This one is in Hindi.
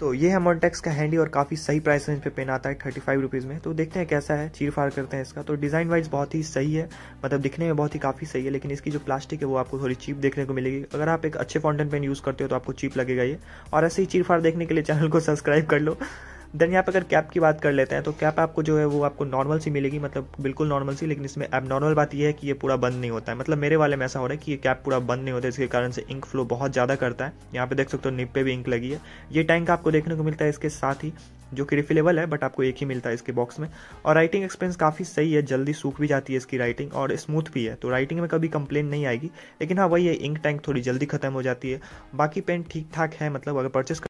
तो ये है मोनटेक्स का हैंडी और काफ़ी सही प्राइस रेंज पे पेन आता है थर्टी फाइव रुपीज़ में तो देखते हैं कैसा है चीर फाड़ करते हैं इसका तो डिज़ाइन वाइज बहुत ही सही है मतलब दिखने में बहुत ही काफ़ी सही है लेकिन इसकी जो प्लास्टिक है वो आपको थोड़ी चीप देखने को मिलेगी अगर आप एक अच्छे फाउंटेन पेन यूज़ करते हो तो आपको चीप लगेगा ये और ऐसे ही चीर फाड़ देखने के लिए चैनल को सब्सक्राइब कर लो देन यहाँ पे अगर कैप की बात कर लेते हैं तो कैप आपको जो है वो आपको नॉर्मल सी मिलेगी मतलब बिल्कुल नॉर्मल सी लेकिन इसमें एबनॉर्मल बात यह है कि ये पूरा बंद नहीं होता है मतलब मेरे वाले में ऐसा हो रहा है कि ये कैप पूरा बंद नहीं होता है इसके कारण से इंक फ्लो बहुत ज़्यादा करता है यहाँ पे देख सकते हो निप पे भी इंक लगी है ये टैंक आपको देखने को मिलता है इसके साथ ही जो कि रिफिलेबल है बट आपको एक ही मिलता है इसके बॉक्स में और राइटिंग एक्सपेंस काफ़ी सही है जल्दी सूख भी जाती है इसकी राइटिंग और स्मूथ भी है तो राइटिंग में कभी कंप्लेन नहीं आएगी लेकिन हाँ वही है इंक टैंक थोड़ी जल्दी खत्म हो जाती है बाकी पेन ठीक ठाक है मतलब अगर परचेस